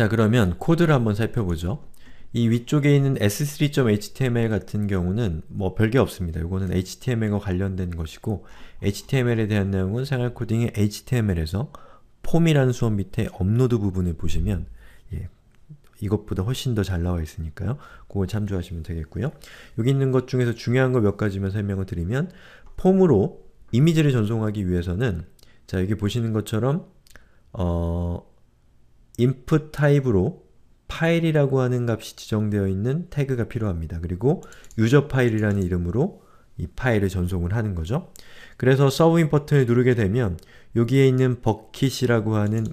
자 그러면 코드를 한번 살펴보죠. 이 위쪽에 있는 s3.html 같은 경우는 뭐 별 게 없습니다. 이거는 HTML과 관련된 것이고 HTML에 대한 내용은 생활 코딩의 HTML에서 폼이라는 수업 밑에 업로드 부분을 보시면 예, 이것보다 훨씬 더 잘 나와 있으니까요. 그거 참조하시면 되겠고요. 여기 있는 것 중에서 중요한 거 몇 가지만 설명을 드리면 폼으로 이미지를 전송하기 위해서는 자 여기 보시는 것처럼 어, input 타입으로 파일이라고 하는 값이 지정되어 있는 태그가 필요합니다. 그리고 유저 파일이라는 이름으로 이 파일을 전송을 하는 거죠. 그래서 서브인 버튼을 누르게 되면 여기에 있는 버킷이라고 하는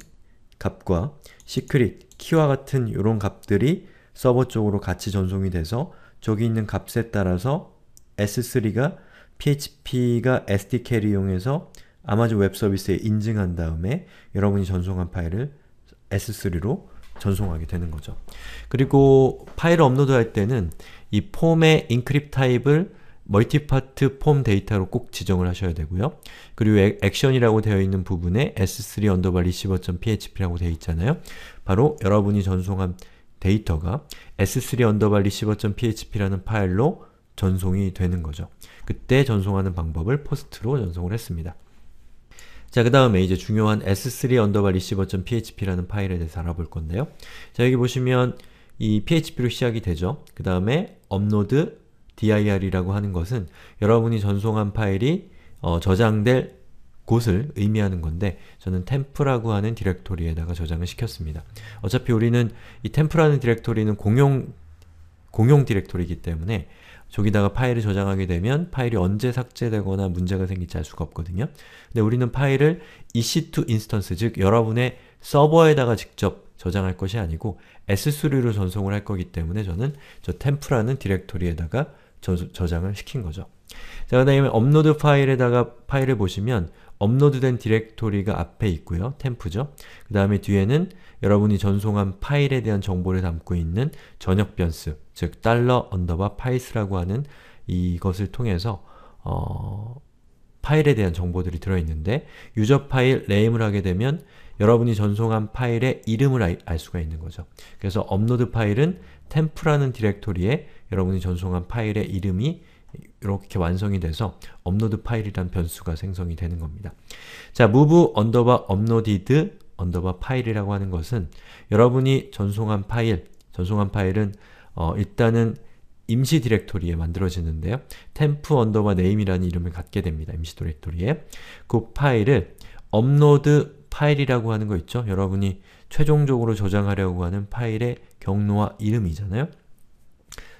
값과 시크릿, 키와 같은 이런 값들이 서버 쪽으로 같이 전송이 돼서 저기 있는 값에 따라서 S3가 PHP가 SDK를 이용해서 아마존 웹 서비스에 인증한 다음에 여러분이 전송한 파일을 S3로 전송하게 되는 거죠. 그리고 파일을 업로드할 때는 이 폼의 인크립 타입을 멀티파트 폼 데이터로 꼭 지정을 하셔야 되고요. 그리고 액, 션이라고 되어 있는 부분에 s3 언더바 리 e c p h p 라고 되어 있잖아요. 바로 여러분이 전송한 데이터가 s3 언더바 리 e c p h p 라는 파일로 전송이 되는 거죠. 그때 전송하는 방법을 포스트로 전송을 했습니다. 자, 그 다음에 이제 중요한 s3 언더바 receiver.php라는 파일에 대해서 알아볼 건데요. 자, 여기 보시면 이 php로 시작이 되죠. 그 다음에 업로드 dir이라고 하는 것은 여러분이 전송한 파일이 어, 저장될 곳을 의미하는 건데 저는 temp라고 하는 디렉토리에다가 저장을 시켰습니다. 어차피 우리는 이 temp라는 디렉토리는 공용 공용 디렉토리이기 때문에 저기다가 파일을 저장하게 되면 파일이 언제 삭제되거나 문제가 생길지 알 수가 없거든요. 근데 우리는 파일을 EC2 인스턴스, 즉 여러분의 서버에다가 직접 저장할 것이 아니고 S3로 전송을 할 거기 때문에 저는 저 템프라는 디렉토리에다가 저, 저장을 시킨 거죠. 자, 그 다음에 업로드 파일에다가 파일을 보시면 업로드된 디렉토리가 앞에 있고요. 템프죠. 그 다음에 뒤에는 여러분이 전송한 파일에 대한 정보를 담고 있는 전역 변수, 즉 달러 언더바 파이스라고 하는 이것을 통해서 어... 파일에 대한 정보들이 들어있는데 유저 파일 name을 하게 되면 여러분이 전송한 파일의 이름을 알, 알 수가 있는 거죠. 그래서 업로드 파일은 템프라는 디렉토리에 여러분이 전송한 파일의 이름이 이렇게 완성이 돼서 업로드 파일이란 변수가 생성이 되는 겁니다. 자, move 언더바 업로디드 언더바 파일이라고 하는 것은 여러분이 전송한 파일, 전송한 파일은 어, 일단은 임시 디렉토리에 만들어지는데요. temp 언더바 name이라는 이름을 갖게 됩니다. 임시 디렉토리에. 그 파일을 업로드 파일이라고 하는 거 있죠? 여러분이 최종적으로 저장하려고 하는 파일의 경로와 이름이잖아요?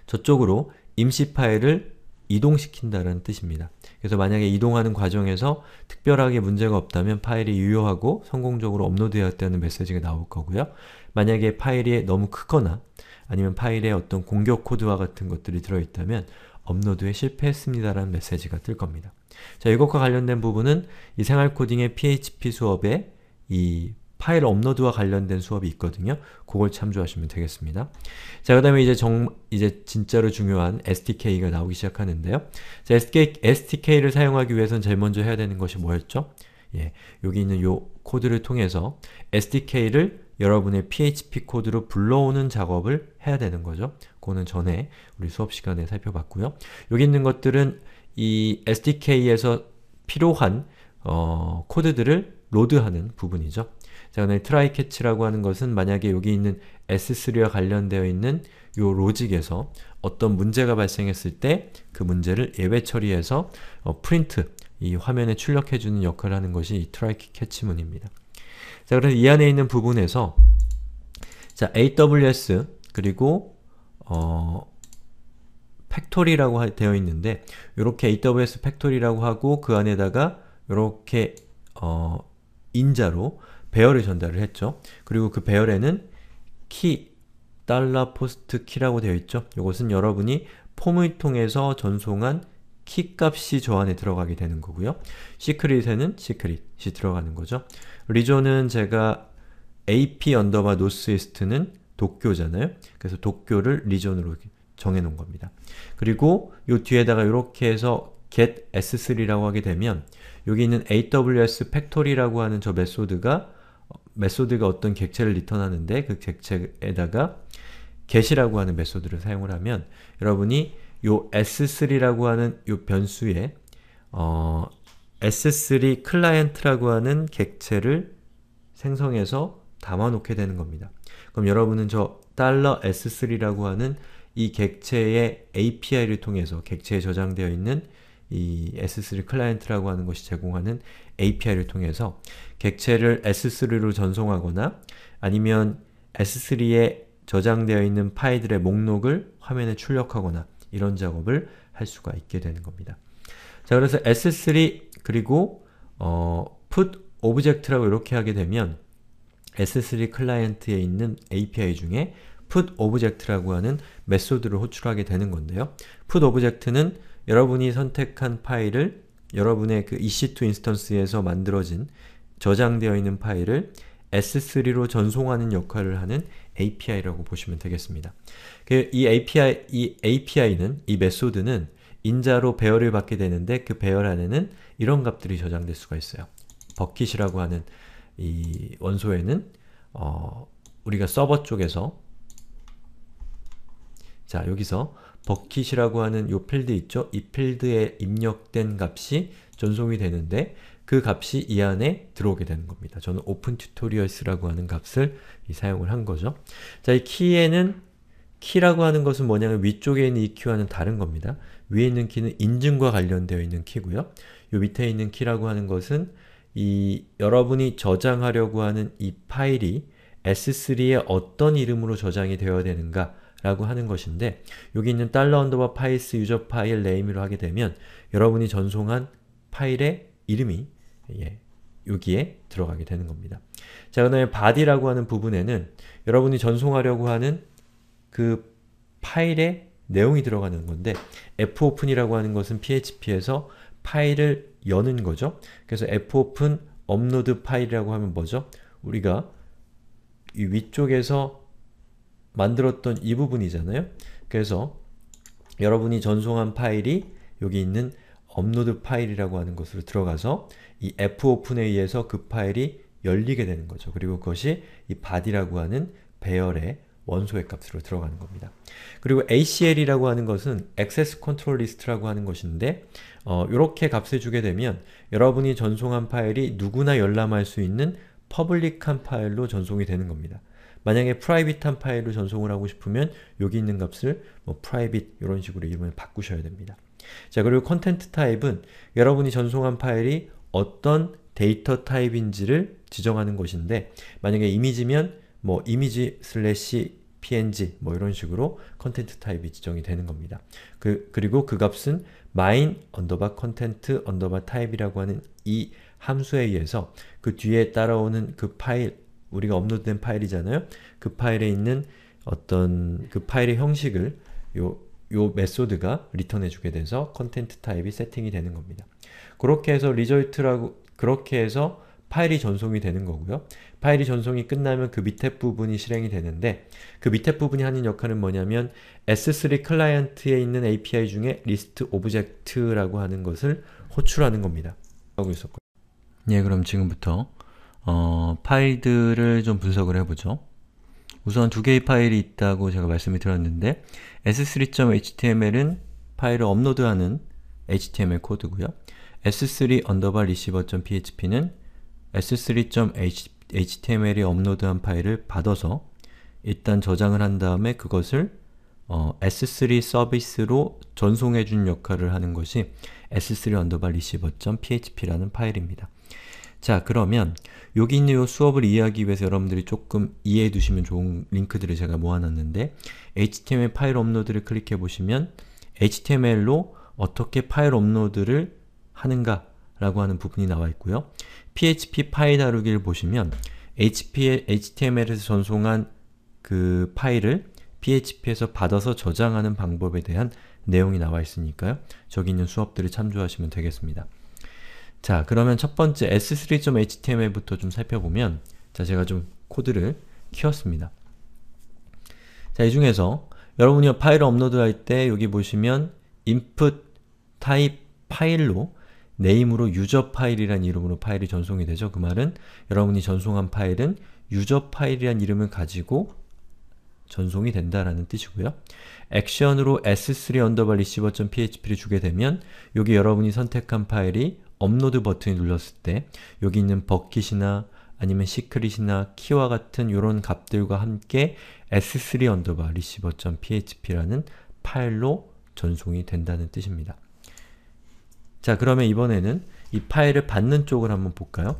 저쪽으로 임시 파일을 이동시킨다는 뜻입니다. 그래서 만약에 이동하는 과정에서 특별하게 문제가 없다면 파일이 유효하고 성공적으로 업로드되었다는 메시지가 나올 거고요. 만약에 파일이 너무 크거나 아니면 파일에 어떤 공격 코드와 같은 것들이 들어있다면 업로드에 실패했습니다라는 메시지가 뜰 겁니다. 자, 이것과 관련된 부분은 이 생활코딩의 PHP 수업에 이 파일 업로드와 관련된 수업이 있거든요. 그걸 참조하시면 되겠습니다. 자, 그 다음에 이제 정, 이제 진짜로 중요한 SDK가 나오기 시작하는데요. 자, SDK, SDK를 사용하기 위해선 제일 먼저 해야 되는 것이 뭐였죠? 예, 여기 있는 요 코드를 통해서 SDK를 여러분의 PHP 코드로 불러오는 작업을 해야 되는 거죠. 그거는 전에 우리 수업 시간에 살펴봤고요. 여기 있는 것들은 이 SDK에서 필요한 어, 코드들을 로드하는 부분이죠. 자, 오늘 try catch라고 하는 것은 만약에 여기 있는 S3와 관련되어 있는 요 로직에서 어떤 문제가 발생했을 때 그 문제를 예외 처리해서 어, 프린트, 이 화면에 출력해주는 역할을 하는 것이 이 try catch문입니다. 자, 그래서 이 안에 있는 부분에서 자, AWS 그리고 어, 팩토리라고 되어 있는데 이렇게 AWS 팩토리라고 하고 그 안에다가 이렇게 어, 인자로 배열을 전달을 했죠. 그리고 그 배열에는 키, 달러 포스트 키라고 되어 있죠. 이것은 여러분이 폼을 통해서 전송한 키 값이 저 안에 들어가게 되는 거고요. 시크릿에는 시크릿이 들어가는 거죠. 리존은 제가 AP 언더바 노스이스트는 도쿄잖아요. 그래서 도쿄를 리존으로 정해놓은 겁니다. 그리고 요 뒤에다가 이렇게 해서 get s3라고 하게 되면 여기 있는 aws 팩토리라고 하는 저 메소드가 메소드가 어떤 객체를 리턴하는데 그 객체에다가 get이라고 하는 메소드를 사용을 하면 여러분이 요 s3라고 하는 요 변수에 어, s3 클라이언트라고 하는 객체를 생성해서 담아놓게 되는 겁니다. 그럼 여러분은 저 $s3라고 하는 이 객체의 API를 통해서 객체에 저장되어 있는 이 S3 클라이언트라고 하는 것이 제공하는 API를 통해서 객체를 S3로 전송하거나 아니면 S3에 저장되어 있는 파일들의 목록을 화면에 출력하거나 이런 작업을 할 수가 있게 되는 겁니다. 자 그래서 S3 그리고 어, put 오브젝트라고 이렇게 하게 되면 S3 클라이언트에 있는 API 중에 put 오브젝트라고 하는 메소드를 호출하게 되는 건데요. put 오브젝트는 여러분이 선택한 파일을 여러분의 그 EC2 인스턴스에서 만들어진 저장되어 있는 파일을 S3로 전송하는 역할을 하는 API라고 보시면 되겠습니다. 그 이 API, 이 API는, 이 메소드는 인자로 배열을 받게 되는데 그 배열 안에는 이런 값들이 저장될 수가 있어요. 버킷이라고 하는 이 원소에는 어, 우리가 서버 쪽에서 자 여기서 버킷이라고 하는 요 필드 있죠? 이 필드에 입력된 값이 전송이 되는데 그 값이 이 안에 들어오게 되는 겁니다. 저는 open tutorials라고 하는 값을 사용을 한 거죠. 자, 이 키에는 키라고 하는 것은 뭐냐면 위쪽에 있는 이 키와는 다른 겁니다. 위에 있는 키는 인증과 관련되어 있는 키고요. 요 밑에 있는 키라고 하는 것은 이 여러분이 저장하려고 하는 이 파일이 S3에 어떤 이름으로 저장이 되어야 되는가 라고 하는 것인데 여기 있는 달러 언더바 파이스 유저 파일 네임으로 하게 되면 여러분이 전송한 파일의 이름이 예, 여기에 들어가게 되는 겁니다. 자, 그 다음에 body라고 하는 부분에는 여러분이 전송하려고 하는 그 파일의 내용이 들어가는 건데 fopen이라고 하는 것은 php에서 파일을 여는 거죠. 그래서 fopen 업로드 파일이라고 하면 뭐죠? 우리가 이 위쪽에서 만들었던 이 부분이잖아요. 그래서 여러분이 전송한 파일이 여기 있는 업로드 파일이라고 하는 것으로 들어가서 이 fopen에 의해서 그 파일이 열리게 되는 거죠. 그리고 그것이 이 body라고 하는 배열의 원소의 값으로 들어가는 겁니다. 그리고 ACL이라고 하는 것은 Access Control List라고 하는 것인데 이렇게 어, 값을 주게 되면 여러분이 전송한 파일이 누구나 열람할 수 있는 퍼블릭한 파일로 전송이 되는 겁니다. 만약에 프라이빗한 파일로 전송을 하고 싶으면 여기 있는 값을 뭐 프라이빗 이런 식으로 이름을 바꾸셔야 됩니다. 자 그리고 컨텐트 타입은 여러분이 전송한 파일이 어떤 데이터 타입인지를 지정하는 것인데 만약에 이미지면 뭐 이미지 슬래시 png 뭐 이런 식으로 컨텐트 타입이 지정이 되는 겁니다. 그, 그리고 그 값은 mine 언더바 컨텐트 언더바 타입이라고 하는 이 함수에 의해서 그 뒤에 따라오는 그 파일 우리가 업로드된 파일이잖아요. 그 파일에 있는 어떤 그 파일의 형식을 요, 요 메소드가 리턴해 주게 돼서 컨텐츠 타입이 세팅이 되는 겁니다. 그렇게 해서 리절트라고 그렇게 해서 파일이 전송이 되는 거고요. 파일이 전송이 끝나면 그 밑에 부분이 실행이 되는데 그 밑에 부분이 하는 역할은 뭐냐면 S3 클라이언트에 있는 API 중에 리스트 오브젝트라고 하는 것을 호출하는 겁니다. 하고 있었고 예, 그럼 지금부터 어, 파일들을 좀 분석을 해보죠. 우선 두 개의 파일이 있다고 제가 말씀을 드렸는데 s3.html은 파일을 업로드하는 html 코드고요. s3-receiver.php는 s3.html이 업로드한 파일을 받아서 일단 저장을 한 다음에 그것을 어, s3 서비스로 전송해준 역할을 하는 것이 s3-receiver.php라는 파일입니다. 자 그러면 여기 있는 이 수업을 이해하기 위해서 여러분들이 조금 이해해 두시면 좋은 링크들을 제가 모아놨는데 HTML 파일 업로드를 클릭해 보시면 HTML로 어떻게 파일 업로드를 하는가 라고 하는 부분이 나와 있고요. PHP 파일 다루기를 보시면 HTML에서 전송한 그 파일을 PHP에서 받아서 저장하는 방법에 대한 내용이 나와 있으니까요. 저기 있는 수업들을 참조하시면 되겠습니다. 자, 그러면 첫 번째 s3.html부터 좀 살펴보면 자, 제가 좀 코드를 키웠습니다. 자, 이 중에서 여러분이 파일을 업로드할 때 여기 보시면 input type 파일로 네임으로 유저 파일이란 이름으로 파일이 전송이 되죠. 그 말은 여러분이 전송한 파일은 유저 파일이란 이름을 가지고 전송이 된다라는 뜻이고요. 액션으로 s3-receiver.php를 주게 되면 여기 여러분이 선택한 파일이 업로드 버튼이 눌렀을 때 여기 있는 버킷이나 아니면 시크릿이나 키와 같은 이런 값들과 함께 s3 언더바 receiver.php라는 파일로 전송이 된다는 뜻입니다. 자 그러면 이번에는 이 파일을 받는 쪽을 한번 볼까요?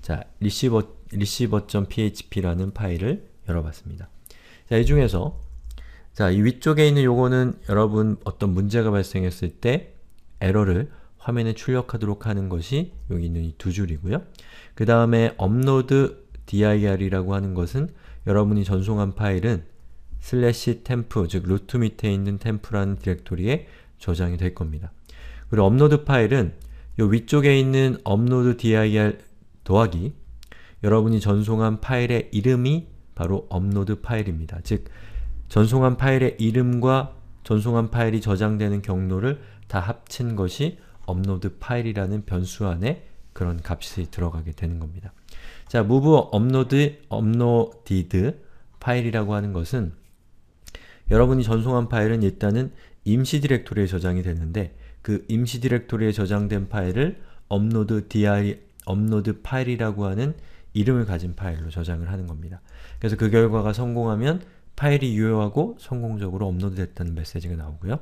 자, receiver.php라는 파일을 열어봤습니다. 자, 이 중에서 자, 이 위쪽에 있는 요거는 여러분 어떤 문제가 발생했을 때 에러를 화면에 출력하도록 하는 것이 여기 있는 이 두 줄이고요. 그 다음에 업로드 dir이라고 하는 것은 여러분이 전송한 파일은 슬래시 템프, 즉 루트 밑에 있는 템프라는 디렉토리에 저장이 될 겁니다. 그리고 업로드 파일은 요 위쪽에 있는 업로드 dir 더하기 여러분이 전송한 파일의 이름이 바로 업로드 파일입니다. 즉 전송한 파일의 이름과 전송한 파일이 저장되는 경로를 다 합친 것이 업로드 파일이라는 변수 안에 그런 값이 들어가게 되는 겁니다. 자, move 업로드 업로디드 파일이라고 하는 것은 여러분이 전송한 파일은 일단은 임시 디렉토리에 저장이 되는데 그 임시 디렉토리에 저장된 파일을 업로드 dir 업로드 파일이라고 하는 이름을 가진 파일로 저장을 하는 겁니다. 그래서 그 결과가 성공하면 파일이 유효하고 성공적으로 업로드 됐다는 메시지가 나오고요.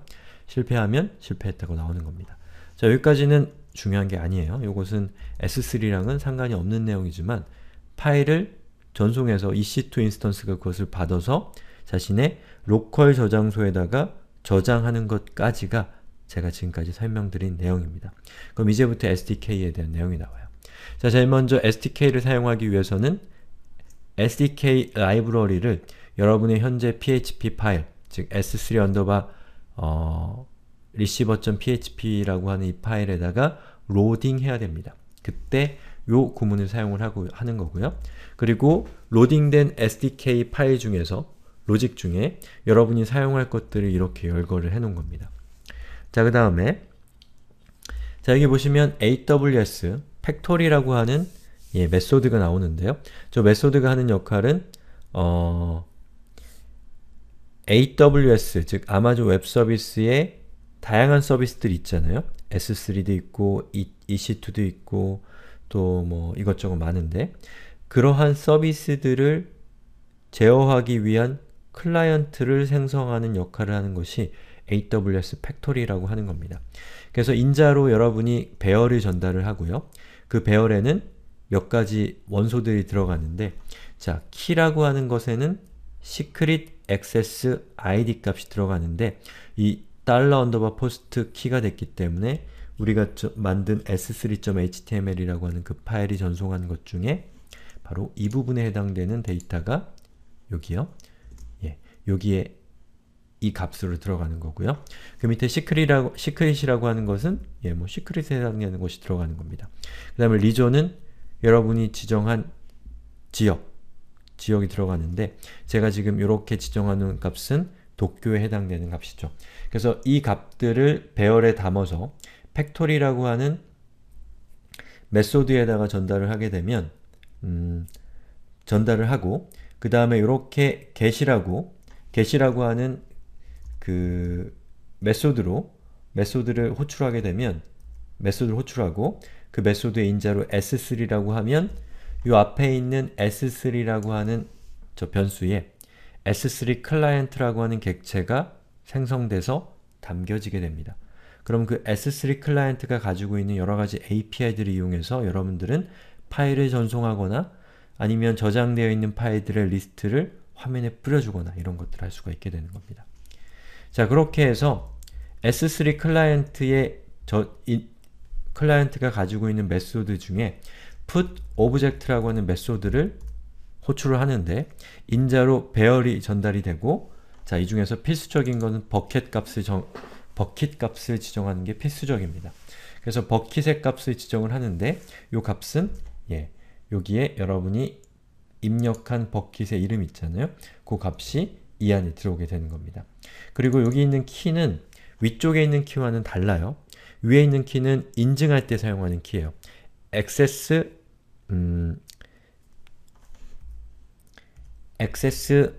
실패하면 실패했다고 나오는 겁니다. 자 여기까지는 중요한 게 아니에요. 이것은 S3랑은 상관이 없는 내용이지만 파일을 전송해서 EC2 인스턴스가 그것을 받아서 자신의 로컬 저장소에다가 저장하는 것까지가 제가 지금까지 설명드린 내용입니다. 그럼 이제부터 SDK에 대한 내용이 나와요. 자, 제일 먼저 SDK를 사용하기 위해서는 SDK 라이브러리를 여러분의 현재 php 파일, 즉 s3 언더바 어, receiver.php라고 하는 이 파일에다가 로딩해야 됩니다. 그때 요 구문을 사용을 하고 하는 거고요. 그리고 로딩된 SDK 파일 중에서 로직 중에 여러분이 사용할 것들을 이렇게 열거를 해 놓은 겁니다. 자, 그 다음에 자, 여기 보시면 AWS 팩토리라고 하는 예, 메소드가 나오는데요. 저 메소드가 하는 역할은 어, AWS, 즉 아마존 웹 서비스의 다양한 서비스들이 있잖아요. S3도 있고, EC2도 있고, 또 뭐 이것저것 많은데 그러한 서비스들을 제어하기 위한 클라이언트를 생성하는 역할을 하는 것이 AWS 팩토리라고 하는 겁니다. 그래서 인자로 여러분이 배열을 전달을 하고요. 그 배열에는 몇 가지 원소들이 들어가는데 자, 키라고 하는 것에는 시크릿 액세스 id 값이 들어가는데 이 달러 언더바 포스트 키가 됐기 때문에 우리가 만든 s3.html이라고 하는 그 파일이 전송한 것 중에 바로 이 부분에 해당되는 데이터가 여기요. 예, 여기에 이 값으로 들어가는 거고요. 그 밑에 시크릿이라고, 시크릿이라고 하는 것은 예, 뭐 시크릿에 해당되는 것이 들어가는 겁니다. 그 다음에 리존은 여러분이 지정한 지역, 지역이 들어가는데 제가 지금 이렇게 지정하는 값은 도쿄에 해당되는 값이죠. 그래서 이 값들을 배열에 담아서 팩토리라고 하는 메소드에다가 전달을 하게 되면 음, 전달을 하고 그 다음에 이렇게 get이라고 get이라고 하는 그 메소드로 메소드를 호출하게 되면 메소드를 호출하고 그 메소드의 인자로 s3라고 하면 이 앞에 있는 s3라고 하는 저 변수에 s3 클라이언트라고 하는 객체가 생성돼서 담겨지게 됩니다. 그럼 그 s3 클라이언트가 가지고 있는 여러가지 API들을 이용해서 여러분들은 파일을 전송하거나 아니면 저장되어 있는 파일들의 리스트를 화면에 뿌려주거나 이런 것들을 할 수가 있게 되는 겁니다. 자 그렇게 해서 S3 클라이언트의 저 이, 클라이언트가 가지고 있는 메소드 중에 put object라고 하는 메소드를 호출을 하는데 인자로 배열이 전달이 되고 자, 이 중에서 필수적인 것은 버켓 값을 정, 버킷 값을 지정하는 게 필수적입니다. 그래서 버킷의 값을 지정을 하는데 이 값은 예, 여기에 여러분이 입력한 버킷의 이름 있잖아요. 그 값이 이 안에 들어오게 되는 겁니다. 그리고 여기 있는 키는 위쪽에 있는 키와는 달라요. 위에 있는 키는 인증할 때 사용하는 키예요. 액세스 음, 액세스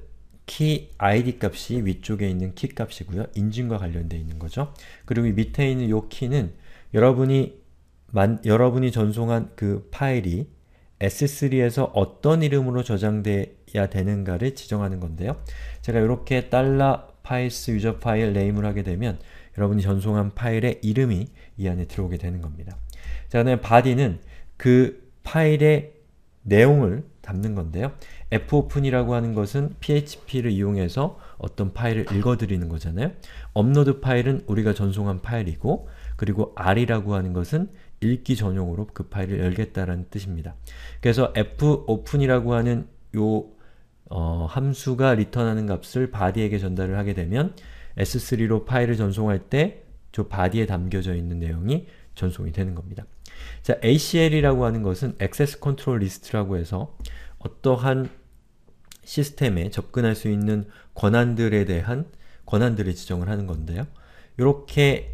키 아이디 값이 위쪽에 있는 키 값이고요. 인증과 관련되어 있는 거죠. 그리고 밑에 있는 요 키는 여러분이 만, 여러분이 전송한 그 파일이 s3에서 어떤 이름으로 저장돼야 되는가를 지정하는 건데요. 제가 이렇게 달러 파이스 유저 파일 네임을 하게 되면 여러분이 전송한 파일의 이름이 이 안에 들어오게 되는 겁니다. 자, 그다음에 body는 그 파일의 내용을 담는 건데요. fopen이라고 하는 것은 php를 이용해서 어떤 파일을 읽어드리는 거잖아요. 업로드 파일은 우리가 전송한 파일이고 그리고 r이라고 하는 것은 읽기 전용으로 그 파일을 열겠다라는 뜻입니다. 그래서 fopen이라고 하는 요 어, 함수가 리턴하는 값을 b o d y 에게 전달을 하게 되면 s3로 파일을 전송할 때저 d y 에 담겨져 있는 내용이 전송이 되는 겁니다. 자, ACL이라고 하는 것은 Access Control List라고 해서 어떠한 시스템에 접근할 수 있는 권한들에 대한 권한들을 지정을 하는 건데요. 이렇게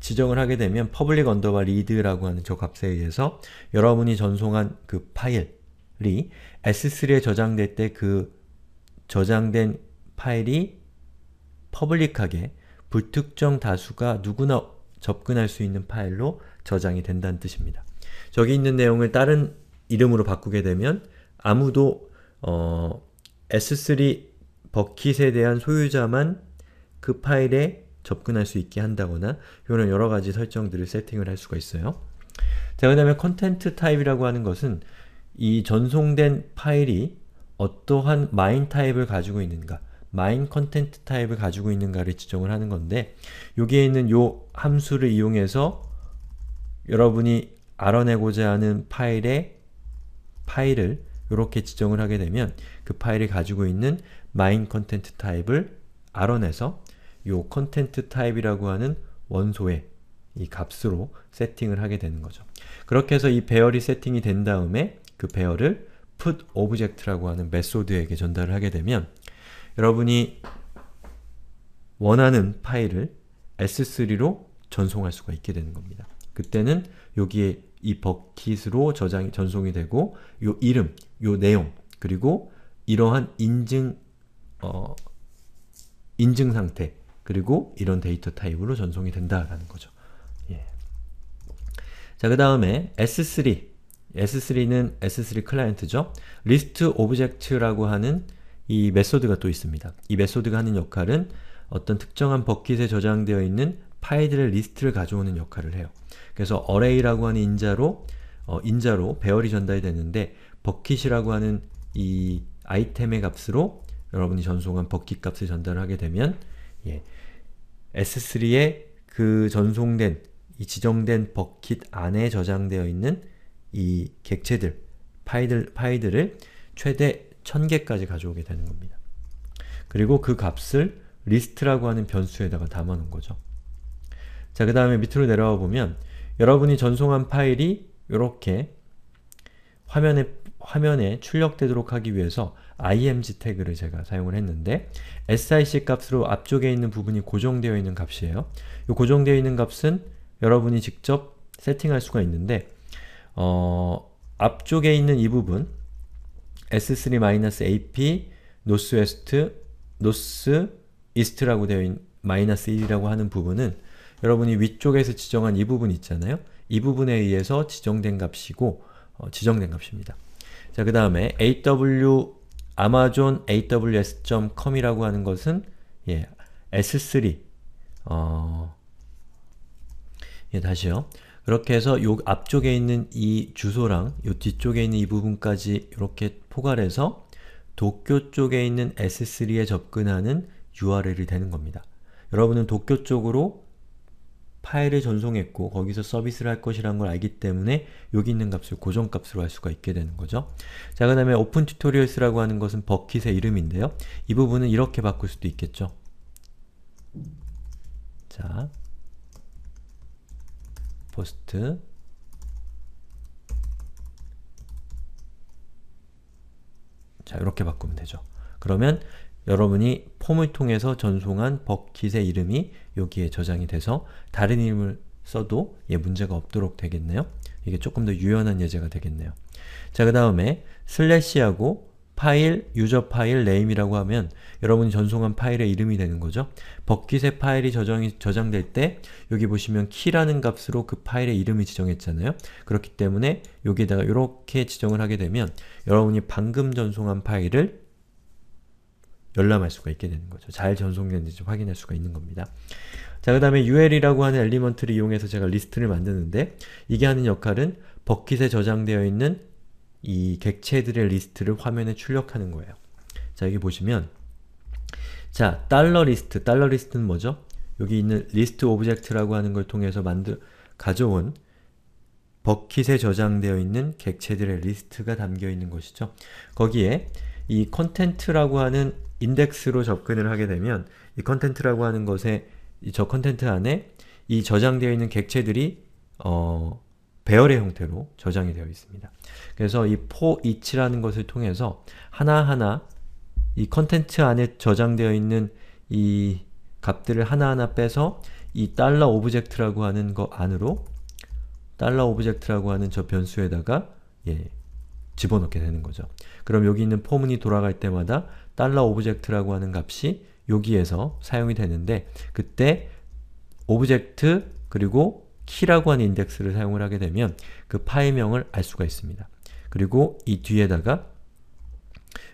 지정을 하게 되면 public underbar read라고 하는 저 값에 의해서 여러분이 전송한 그 파일이 S3에 저장될 때 그 저장된 파일이 퍼블릭하게 불특정 다수가 누구나 접근할 수 있는 파일로 저장이 된다는 뜻입니다. 저기 있는 내용을 다른 이름으로 바꾸게 되면 아무도 어, S3 버킷에 대한 소유자만 그 파일에 접근할 수 있게 한다거나 이런 여러가지 설정들을 세팅을 할 수가 있어요. 자, 그 다음에 컨텐트 타입이라고 하는 것은 이 전송된 파일이 어떠한 마인 타입을 가지고 있는가 main 컨텐트 타입을 가지고 있는가를 지정을 하는 건데 여기에 있는 요 함수를 이용해서 여러분이 알아내고자 하는 파일의 파일을 이렇게 지정을 하게 되면 그 파일이 가지고 있는 main 컨텐트 타입을 알아내서 요 컨텐트 타입이라고 하는 원소의 이 값으로 세팅을 하게 되는 거죠. 그렇게 해서 이 배열이 세팅이 된 다음에 그 배열을 put object라고 하는 메소드에게 전달을 하게 되면 여러분이 원하는 파일을 S3로 전송할 수가 있게 되는 겁니다. 그때는 여기에 이 버킷으로 저장이 전송이 되고 요 이름, 요 내용, 그리고 이러한 인증 어, 인증 상태 그리고 이런 데이터 타입으로 전송이 된다라는 거죠. 예. 자, 그 다음에 S3 S3는 S3 클라이언트죠. 리스트 오브젝트라고 하는 이 메소드가 또 있습니다. 이 메소드가 하는 역할은 어떤 특정한 버킷에 저장되어 있는 파일들의 리스트를 가져오는 역할을 해요. 그래서 array라고 하는 인자로 어, 인자로 배열이 전달이 되는데 버킷이라고 하는 이 아이템의 값으로 여러분이 전송한 버킷 값을 전달하게 되면 예, S3에 그 전송된 이 지정된 버킷 안에 저장되어 있는 이 객체들, 파일들, 파일들을 최대 1000개까지 가져오게 되는 겁니다. 그리고 그 값을 리스트라고 하는 변수에다가 담아놓은 거죠. 자, 그 다음에 밑으로 내려와 보면 여러분이 전송한 파일이 이렇게 화면에, 화면에 출력되도록 하기 위해서 img 태그를 제가 사용을 했는데 sic 값으로 앞쪽에 있는 부분이 고정되어 있는 값이에요. 이 고정되어 있는 값은 여러분이 직접 세팅할 수가 있는데 어, 앞쪽에 있는 이 부분 S3-AP 노스웨스트 노스 이스트라고 되어 있는 마이너스 1이라고 하는 부분은 여러분이 위쪽에서 지정한 이 부분 있잖아요. 이 부분에 의해서 지정된 값이고 어, 지정된 값입니다. 자, 그 다음에 aw amazon aws.com이라고 하는 것은 예, s3 어... 예, 다시요. 이렇게 해서 요 앞쪽에 있는 이 주소랑 요 뒤쪽에 있는 이 부분까지 이렇게 포괄해서 도쿄 쪽에 있는 S3에 접근하는 URL이 되는 겁니다. 여러분은 도쿄 쪽으로 파일을 전송했고 거기서 서비스를 할 것이라는 걸 알기 때문에 여기 있는 값을 고정값으로 할 수가 있게 되는 거죠. 자, 그 다음에 Open t u t o r i a l s 라고 하는 것은 버킷의 이름인데요. 이 부분은 이렇게 바꿀 수도 있겠죠. 자, 포스트 자 이렇게 바꾸면 되죠. 그러면 여러분이 폼을 통해서 전송한 버킷의 이름이 여기에 저장이 돼서 다른 이름을 써도 예, 문제가 없도록 되겠네요. 이게 조금 더 유연한 예제가 되겠네요. 자, 그 다음에 슬래시하고 파일, 유저 파일, 네임이라고 하면 여러분이 전송한 파일의 이름이 되는 거죠. 버킷의 파일이 저장이, 저장될 때 여기 보시면 키라는 값으로 그 파일의 이름이 지정했잖아요. 그렇기 때문에 여기에다가 이렇게 지정을 하게 되면 여러분이 방금 전송한 파일을 열람할 수가 있게 되는 거죠. 잘전송됐는지 확인할 수가 있는 겁니다. 자, 그 다음에 ul이라고 하는 엘리먼트를 이용해서 제가 리스트를 만드는데 이게 하는 역할은 버킷에 저장되어 있는 이 객체들의 리스트를 화면에 출력하는 거예요. 자 여기 보시면 자 달러 리스트 달러 리스트는 뭐죠? 여기 있는 리스트 오브젝트라고 하는 걸 통해서 만들 가져온 버킷에 저장되어 있는 객체들의 리스트가 담겨 있는 것이죠. 거기에 이 컨텐트라고 하는 인덱스로 접근을 하게 되면 이 컨텐트라고 하는 것에 저 컨텐트 안에 이 저장되어 있는 객체들이 어, 배열의 형태로 저장이 되어 있습니다. 그래서 이 for each라는 것을 통해서 하나하나 이 컨텐츠 안에 저장되어 있는 이 값들을 하나하나 빼서 이 달러 오브젝트라고 하는 거 안으로 달러 오브젝트라고 하는 저 변수에다가 예, 집어넣게 되는 거죠. 그럼 여기 있는 포문이 돌아갈 때마다 달러 오브젝트라고 하는 값이 여기에서 사용이 되는데 그때 오브젝트 그리고 키라고 하는 인덱스를 사용을 하게 되면 그 파일명을 알 수가 있습니다. 그리고 이 뒤에다가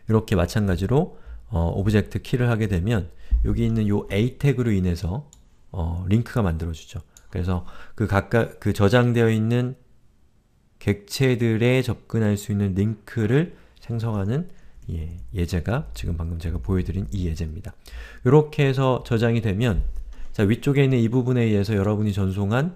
이렇게 마찬가지로 어, 오브젝트 키를 하게 되면 여기 있는 요 a 태그로 인해서 어, 링크가 만들어지죠. 그래서 그 각각 그 저장되어 있는 객체들에 접근할 수 있는 링크를 생성하는 예, 예제가 지금 방금 제가 보여드린 이 예제입니다. 이렇게 해서 저장이 되면 자 위쪽에 있는 이 부분에 의해서 여러분이 전송한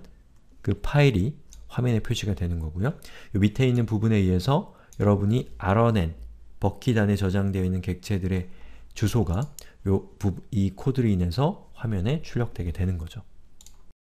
그 파일이 화면에 표시가 되는 거고요. 요 밑에 있는 부분에 의해서 여러분이 알아낸 버킷 안에 저장되어 있는 객체들의 주소가 요이 코드로 인해서 화면에 출력되게 되는 거죠.